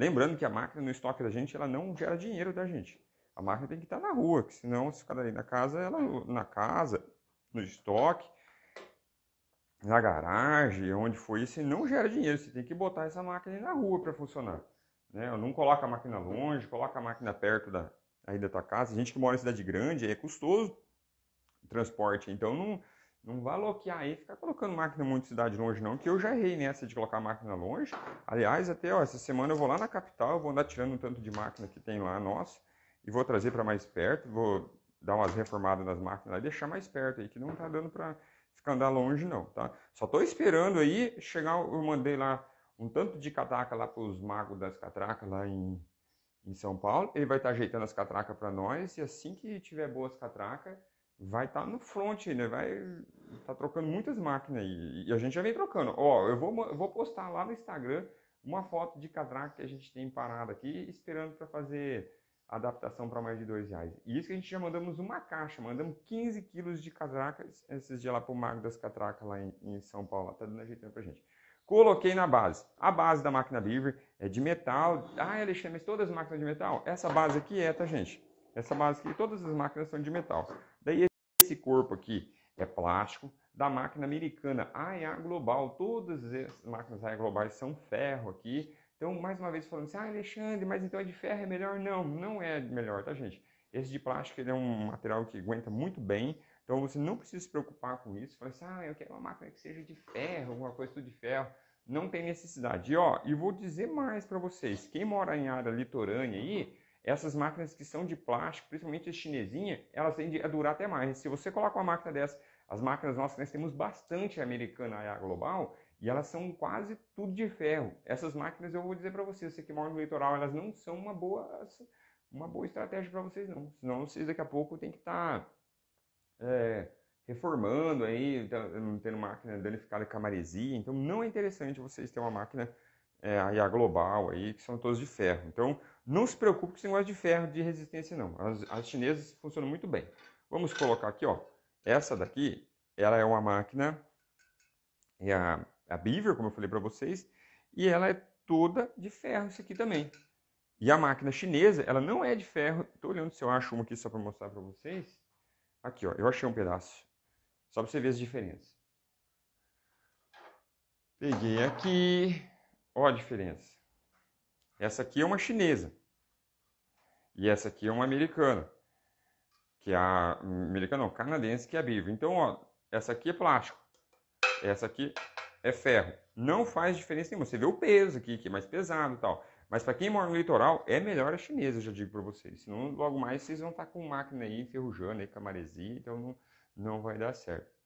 Lembrando que a máquina no estoque da gente, ela não gera dinheiro da gente. A máquina tem que estar na rua, que senão se ficar aí na casa, ela na casa, no estoque, na garagem, onde foi isso, não gera dinheiro. Você tem que botar essa máquina na rua para funcionar. Né? Não coloca a máquina longe, coloca a máquina perto da, aí da tua casa. A gente que mora em cidade grande, é custoso o transporte. Então não, não vá bloquear aí, ficar colocando máquina muito cidade longe, não, que eu já errei nessa de colocar máquina longe. Aliás, até ó, essa semana eu vou lá na capital, eu vou andar tirando um tanto de máquina que tem lá nossa, e vou trazer para mais perto, vou dar umas reformadas nas máquinas lá e deixar mais perto aí, que não tá dando para ficar andar longe, não, tá? Só tô esperando aí chegar, eu mandei lá um tanto de catraca lá para os magos das catracas lá em, em São Paulo. Ele vai estar tá ajeitando as catracas para nós e assim que tiver boas catracas vai estar tá no front, né? Vai estar tá trocando muitas máquinas aí. E a gente já vem trocando. Ó, eu vou, eu vou postar lá no Instagram uma foto de catraca que a gente tem parada aqui, esperando para fazer adaptação para mais de dois reais. E isso que a gente já mandamos uma caixa, mandamos 15 quilos de catracas esses dias lá o Mago das Catracas lá em, em, São Paulo, tá dando ajeitando a gente. Coloquei na base. A base da máquina livre é de metal. Ah, Alexandre, mas todas as máquinas de metal? Essa base aqui é, tá, gente? Essa base aqui, todas as máquinas são de metal. Daí esse corpo aqui é plástico da máquina americana AEA Global. Todas as máquinas AEA Globais são ferro aqui. Então, mais uma vez falando assim, ah, Alexandre, mas então é de ferro, é melhor? Não, não é melhor, tá, gente? Esse de plástico ele é um material que aguenta muito bem, então você não precisa se preocupar com isso. Falar assim, ah, eu quero uma máquina que seja de ferro, alguma coisa tudo de ferro. Não tem necessidade. E ó, e vou dizer mais para vocês, quem mora em área litorânea aí, essas máquinas que são de plástico, principalmente a chinesinha, elas tendem a durar até mais. Se você coloca uma máquina dessa, as máquinas nossas nós temos bastante americana e a global, e elas são quase tudo de ferro. Essas máquinas, eu vou dizer para vocês, você que mora no litoral, elas não são uma boa, uma boa estratégia para vocês não. Senão vocês daqui a pouco tem que estar tá, é, reformando aí, tá, tendo máquina danificada com a maresia. Então não é interessante vocês terem uma máquina é, a IA Global, aí, que são todas de ferro. Então, não se preocupe com esse negócio de ferro de resistência, não. As, as chinesas funcionam muito bem. Vamos colocar aqui, ó. Essa daqui, ela é uma máquina, é a, a Beaver, como eu falei para vocês, e ela é toda de ferro, isso aqui também. E a máquina chinesa, ela não é de ferro. Estou olhando se eu acho uma aqui só para mostrar para vocês. Aqui, ó, eu achei um pedaço. Só para você ver as diferenças. Peguei aqui. Olha a diferença. Essa aqui é uma chinesa. E essa aqui é uma americana. Que é a. Americana não, canadense, que é a Bivo. Então, ó, essa aqui é plástico. Essa aqui é ferro. Não faz diferença nenhuma. Você vê o peso aqui, que é mais pesado e tal. Mas para quem mora no litoral, é melhor a chinesa, eu já digo para vocês. Senão, logo mais, vocês vão estar tá com máquina aí enferrujando, aí, camaresia, então não, não vai dar certo.